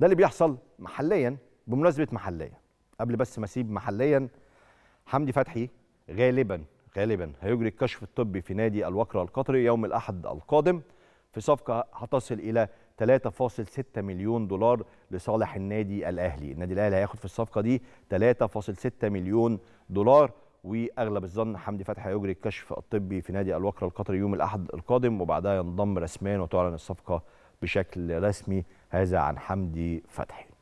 ده اللي بيحصل محليا بمناسبه محليا قبل بس ما اسيب محليا حمدي فتحي غالبا غالبا هيجري الكشف الطبي في نادي الوكرة القطري يوم الأحد القادم في صفقة هتصل إلى 3.6 مليون دولار لصالح النادي الأهلي النادي الأهلي هياخد في الصفقة دي 3.6 مليون دولار وأغلب الظن حمدي فتحي هيجري الكشف الطبي في نادي الوكرة القطري يوم الأحد القادم وبعدها ينضم رسميا وتعلن الصفقة بشكل رسمي هذا عن حمدي فتحي